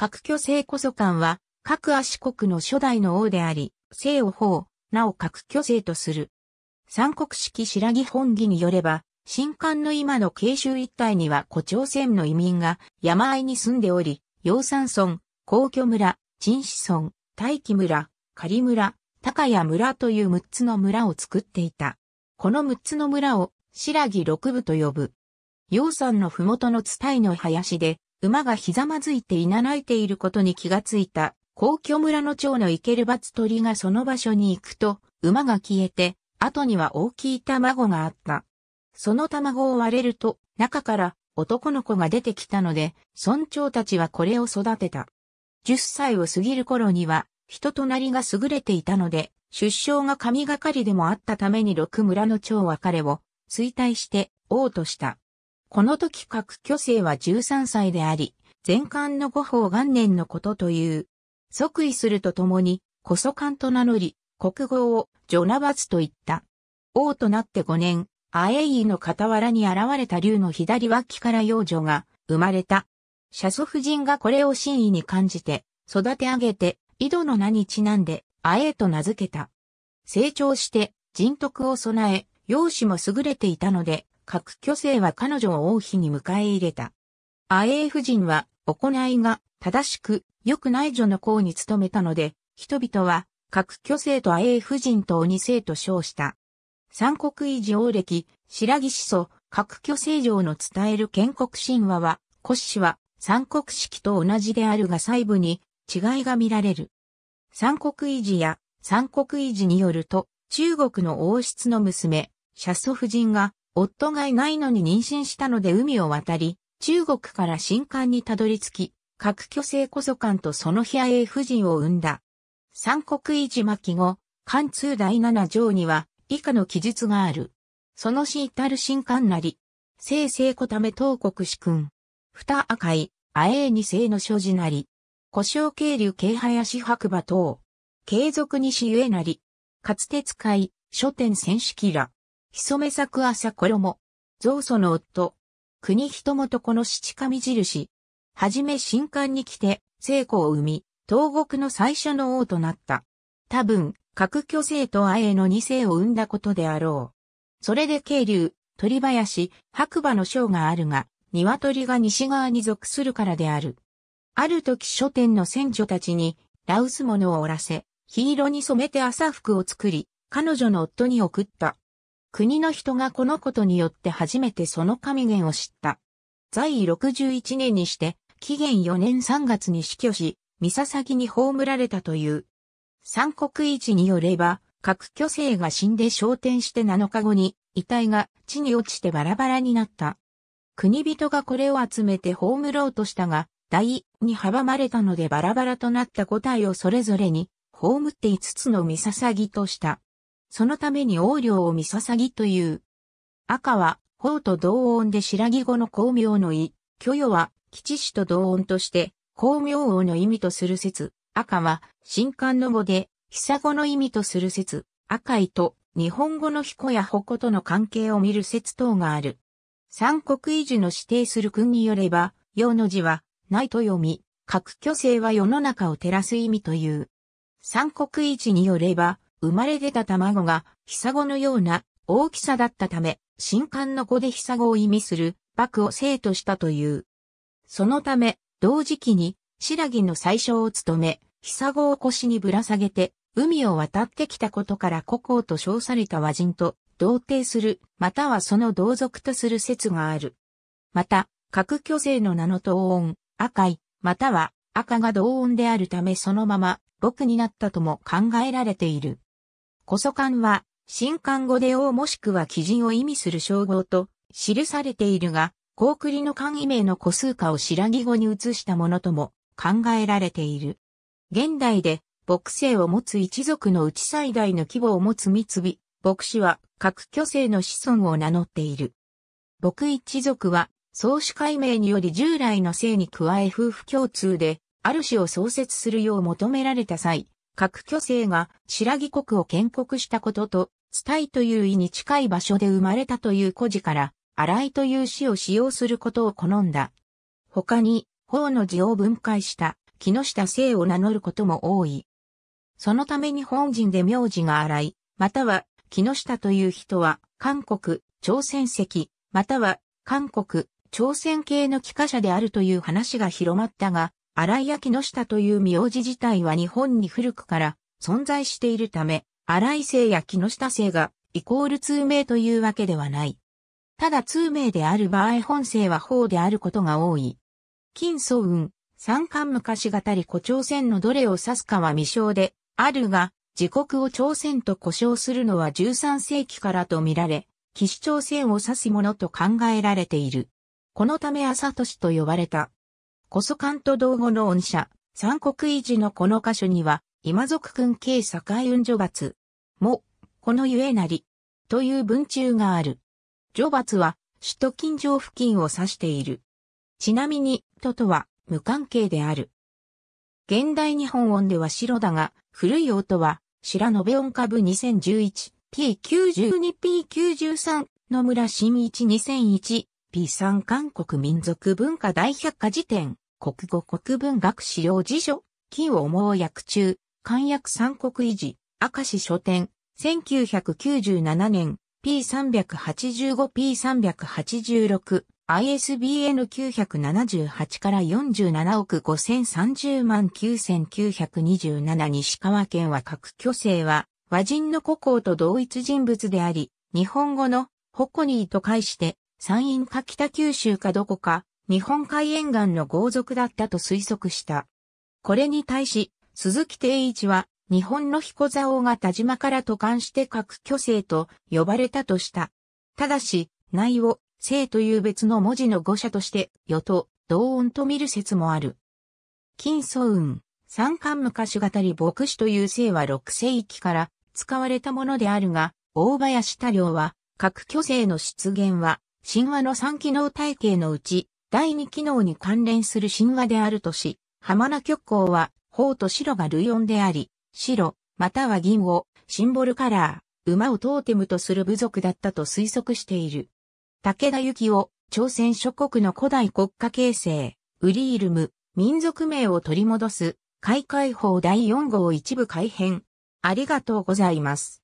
各巨星こそ官は、各足国の初代の王であり、姓を法、なお各巨星とする。三国式白木本義によれば、新館の今の慶州一帯には古朝鮮の移民が山あいに住んでおり、洋山村、皇居村、陳子村、大木村、仮村、高谷村という6つの村を作っていた。この6つの村を白木六部と呼ぶ。洋山の麓の津帯の林で、馬がひざまずいていならいていることに気がついた、皇居村の長の生ける罰鳥がその場所に行くと、馬が消えて、後には大きい卵があった。その卵を割れると、中から男の子が出てきたので、村長たちはこれを育てた。10歳を過ぎる頃には、人となりが優れていたので、出生が神がかりでもあったために六村の長は彼を、衰退して、王とした。この時各巨星は13歳であり、前漢の五宝元年のことという。即位するとともに、古祖漢と名乗り、国語をジョナバツと言った。王となって5年、アエイの傍らに現れた竜の左脇から幼女が生まれた。車祖夫人がこれを真意に感じて、育て上げて、井戸の名にちなんで、アエイと名付けた。成長して、人徳を備え、容姿も優れていたので、核巨星は彼女を王妃に迎え入れた。アエー夫人は行いが正しく良くない女の子に努めたので、人々は核巨星とアエー夫人と鬼星と称した。三国維持王歴、白木始祖、核巨星上の伝える建国神話は、骨子は三国式と同じであるが細部に違いが見られる。三国維持や三国維持によると、中国の王室の娘、シャソ夫人が夫がいないのに妊娠したので海を渡り、中国から新刊にたどり着き、核虚勢こそ艦とその日野英夫人を生んだ。三国維持末期後、貫通第七条には以下の記述がある。その死至る新刊なり、生成子ため東国主君。二赤い、あえいに生の所持なり。故障渓流京林白馬等。継続にしゆえなり。かつて使い、書店戦士キラ。ひそめ作朝衣。蔵祖の夫。国人元この七神印。はじめ新刊に来て、聖子を生み、東国の最初の王となった。多分、各巨星と亜英の二世を生んだことであろう。それで渓流、鳥林、白馬の章があるが、鶏が西側に属するからである。ある時書店の船女たちに、ラウス物を折らせ、黄色に染めて朝服を作り、彼女の夫に送った。国の人がこのことによって初めてその神言を知った。在位61年にして、紀元4年3月に死去し、三笹に葬られたという。三国一によれば、各巨星が死んで昇天して7日後に、遺体が地に落ちてバラバラになった。国人がこれを集めて葬ろうとしたが、大に阻まれたのでバラバラとなった五体をそれぞれに、葬って5つの三笹とした。そのために王領を見ささぎという。赤は、方と同音で白木語の光明の意、虚与は、吉氏と同音として、光明王の意味とする説、赤は、新刊の語で、久語の意味とする説、赤いと、日本語の彦や矛との関係を見る説等がある。三国維持の指定する君によれば、世の字は、ないと読み、各虚勢は世の中を照らす意味という。三国維持によれば、生まれ出た卵が、ヒサゴのような大きさだったため、新刊の子でヒサゴを意味する、幕を生としたという。そのため、同時期に、白木の最初を務め、ヒサゴを腰にぶら下げて、海を渡ってきたことから古行と称された和人と同定する、またはその同族とする説がある。また、各巨星の名の同音、赤い、または赤が同音であるためそのまま、僕になったとも考えられている。古そ漢は、新漢語で王もしくは基人を意味する称号と記されているが、高栗の漢意名の個数化を白木語に移したものとも考えられている。現代で、牧姓を持つ一族のうち最大の規模を持つ三つ美、牧師は各巨姓の子孫を名乗っている。牧一族は、創始解明により従来の姓に加え夫婦共通で、ある種を創設するよう求められた際、各巨星が白木国を建国したことと、スタイという意に近い場所で生まれたという古事から、荒井という詩を使用することを好んだ。他に、法の字を分解した木下姓を名乗ることも多い。そのために本人で名字が荒井、または木下という人は、韓国、朝鮮籍、または韓国、朝鮮系の帰化者であるという話が広まったが、新井や木下という名字自体は日本に古くから存在しているため、新井姓や木下姓がイコール通名というわけではない。ただ通名である場合本姓は法であることが多い。金素雲、三冠昔語り古朝鮮のどれを指すかは未詳で、あるが、自国を朝鮮と呼称するのは13世紀からとみられ、騎士朝鮮を指すものと考えられている。このため朝都市と呼ばれた。コソカンと同語の音社、三国維持のこの箇所には、今族君慶境運女罰。も、このゆえなり。という文中がある。女罰は、首都近城付近を指している。ちなみに、都とは、無関係である。現代日本音では白だが、古い音は、白延音株 2011P92P93 野村新一 2001P3 韓国民族文化大百科事典国語国文学資料辞書、金を思う役中、漢訳三国維持、明石書店、1997年、P385P386、ISBN 978から47億5030万9927西川県は各巨星は和人の古行と同一人物であり、日本語のホコニーと解して、山陰か北九州かどこか、日本海沿岸の豪族だったと推測した。これに対し、鈴木定一は、日本の彦座王が田島から渡還して各巨星と呼ばれたとした。ただし、内を、生という別の文字の語者として、与と、同音と見る説もある。金素雲、三冠昔語り牧師という姓は六世紀から使われたものであるが、大林太良は、各巨星の出現は、神話の三機能体系のうち、第二機能に関連する神話であるとし、浜名極校は、宝と白が類音であり、白、または銀を、シンボルカラー、馬をトーテムとする部族だったと推測している。武田幸を、朝鮮諸国の古代国家形成、ウリールム、民族名を取り戻す、開会法第4号一部改編。ありがとうございます。